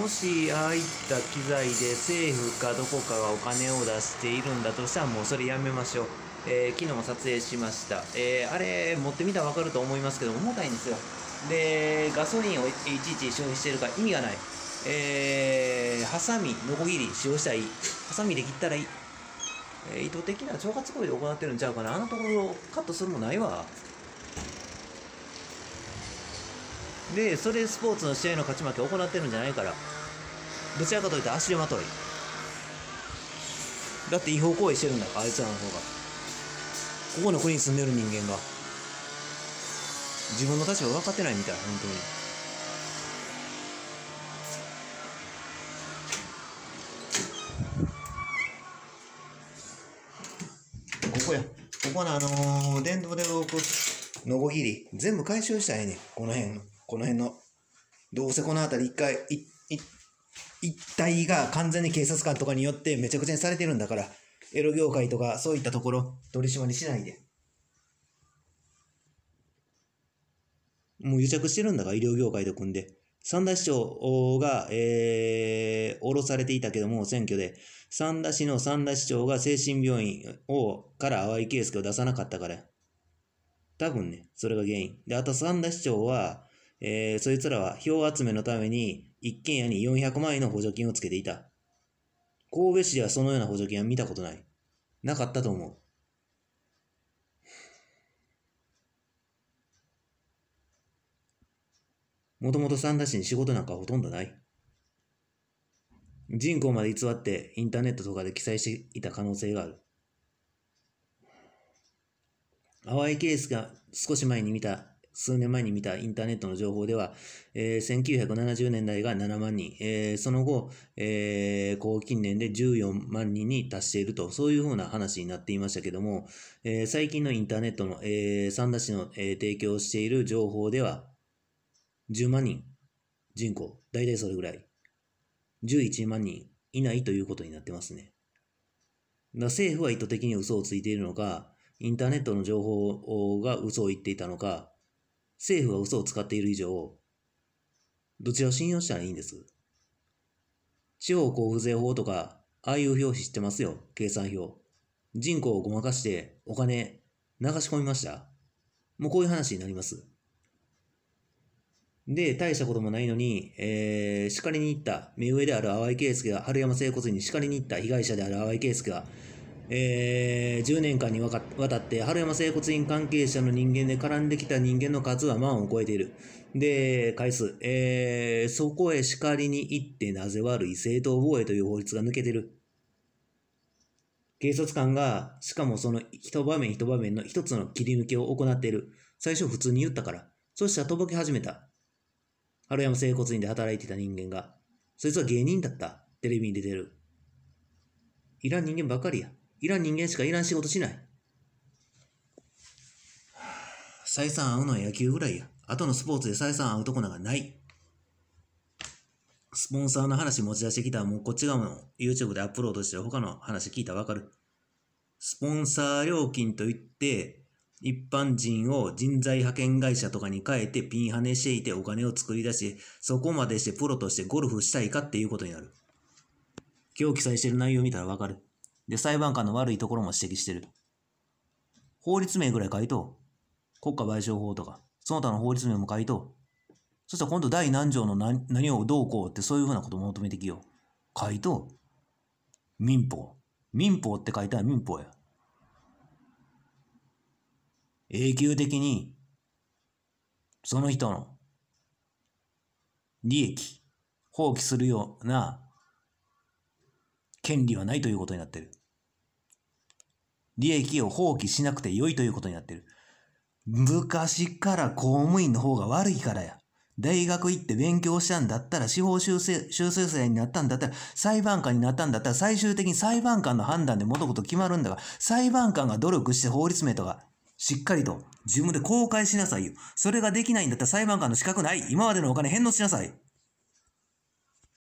もしああいった機材で政府かどこかがお金を出しているんだとしたらもうそれやめましょう、えー、昨日も撮影しました、えー、あれ持ってみたら分かると思いますけど重たいんですよでガソリンをいちいち消費してるから意味がないえー、ハサミノコギリ使用したらいいハサミで切ったらいい、えー、意図的な腸活行為で行ってるんちゃうかなあのところカットするもないわでそれスポーツの試合の勝ち負けを行ってるんじゃないからどちらかというと足手まといだって違法行為してるんだからあいつらの方がここの国に住んでる人間が自分の立場分かってないみたい本当にここやここのあのー、電動で動くのこぎり全部回収したいねこの辺の。この辺の、どうせこの辺り一回、一帯が完全に警察官とかによってめちゃくちゃにされてるんだから、エロ業界とかそういったところ、取り締まりしないで。もう癒着してるんだから、医療業界と組んで。三田市長が、えー、降ろされていたけども、選挙で、三田市の三田市長が精神病院を、から淡井圭介を出さなかったから。多分ね、それが原因。で、あと三田市長は、えー、そいつらは票集めのために一軒家に400万円の補助金をつけていた。神戸市ではそのような補助金は見たことない。なかったと思う。もともと三田市に仕事なんかほとんどない。人口まで偽ってインターネットとかで記載していた可能性がある。淡井圭介が少し前に見た数年前に見たインターネットの情報では、えー、1970年代が7万人、えー、その後、えー、高近年で14万人に達していると、そういうふうな話になっていましたけども、えー、最近のインターネットの、えー、三田市の、えー、提供している情報では、10万人人口、大体それぐらい、11万人いないということになってますね。だ政府は意図的に嘘をついているのか、インターネットの情報が嘘を言っていたのか、政府が嘘を使っている以上、どちらを信用したらいいんです地方交付税法とか、ああいう表紙知ってますよ、計算表。人口をごまかしてお金流し込みました。もうこういう話になります。で、大したこともないのに、えー、叱りに行った、目上である淡井圭介が、春山整骨院に叱りに行った被害者である淡井圭介が、えー、10年間にわたって春山整骨院関係者の人間で絡んできた人間の数は万を超えている。で、回数。えー、そこへ叱りに行ってなぜ悪い正当防衛という法律が抜けてる。警察官が、しかもその一場面一場面の一つの切り抜けを行っている。最初普通に言ったから。そしたらとぼけ始めた。春山整骨院で働いてた人間が。そいつは芸人だった。テレビに出てる。いらん人間ばかりや。いらん人間しかいらん仕事しない。採算合うのは野球ぐらいや。後のスポーツで採算合うとこなんかない。スポンサーの話持ち出してきたらもうこっち側も YouTube でアップロードして他の話聞いたらわかる。スポンサー料金といって、一般人を人材派遣会社とかに変えてピンハネしていてお金を作り出しそこまでしてプロとしてゴルフしたいかっていうことになる。今日記載してる内容見たらわかる。で、裁判官の悪いところも指摘してる。法律名ぐらい書いと、国家賠償法とか、その他の法律名も書いと、そしたら今度第何条の何何をどうこうってそういうふうなことを求めてきよう。書いと、民法。民法って書いたら民法や。永久的に、その人の利益、放棄するような権利はないということになってる。利益を放棄しなくて良いということになってる。昔から公務員の方が悪いからや。大学行って勉強したんだったら、司法修正、修正生になったんだったら、裁判官になったんだったら、最終的に裁判官の判断で物事決まるんだが、裁判官が努力して法律名とか、しっかりと自分で公開しなさいよ。それができないんだったら裁判官の資格ない。今までのお金返納しなさい。